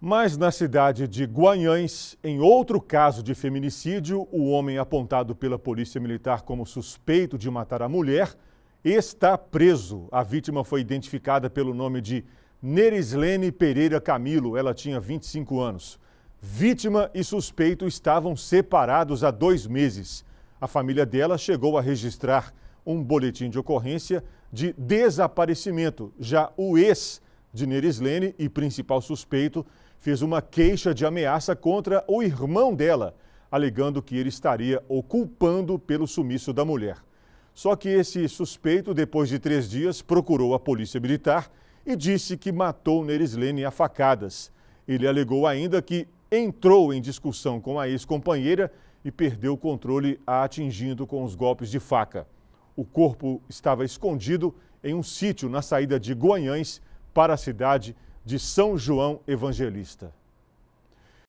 Mas na cidade de Guanhães, em outro caso de feminicídio, o homem apontado pela Polícia Militar como suspeito de matar a mulher está preso. A vítima foi identificada pelo nome de Nerislene Pereira Camilo. Ela tinha 25 anos. Vítima e suspeito estavam separados há dois meses. A família dela chegou a registrar um boletim de ocorrência de desaparecimento. Já o ex Diner Islene e principal suspeito, fez uma queixa de ameaça contra o irmão dela, alegando que ele estaria o culpando pelo sumiço da mulher. Só que esse suspeito, depois de três dias, procurou a polícia militar e disse que matou Nerislene a facadas. Ele alegou ainda que entrou em discussão com a ex-companheira e perdeu o controle a atingindo com os golpes de faca. O corpo estava escondido em um sítio na saída de Guanhães, para a cidade de São João Evangelista.